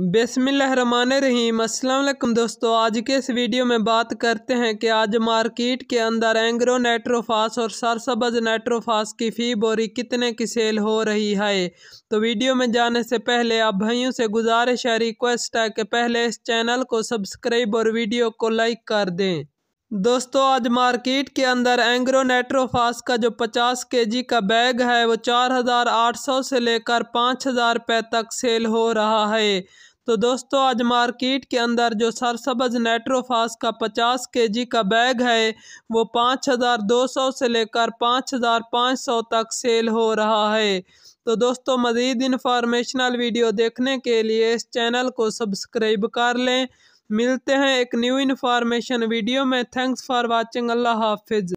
रहीम अल्लाम दोस्तों आज के इस वीडियो में बात करते हैं कि आज मार्केट के अंदर एंग्रो नेट्रोफास और सरसब्ज नेट्रोफास की फ़ी बोरी कितने की सेल हो रही है तो वीडियो में जाने से पहले आप भाइयों से गुजारिश है रिक्वेस्ट है कि पहले इस चैनल को सब्सक्राइब और वीडियो को लाइक कर दें दोस्तों आज मार्केट के अंदर एंग्रो नेट्रोफास का जो 50 केजी का बैग है वो 4,800 से लेकर 5,000 रुपये तक सेल हो रहा है तो दोस्तों आज मार्केट के अंदर जो सरसब्ज नाइट्रोफास का 50 केजी का बैग है वो 5,200 से लेकर 5,500 तक सेल हो रहा है तो दोस्तों मज़ीद इन्फॉर्मेशनल वीडियो देखने के लिए इस चैनल को सब्सक्राइब कर लें मिलते हैं एक न्यू इन्फॉर्मेशन वीडियो में थैंक्स फॉर वाचिंग अल्लाह हाफिज़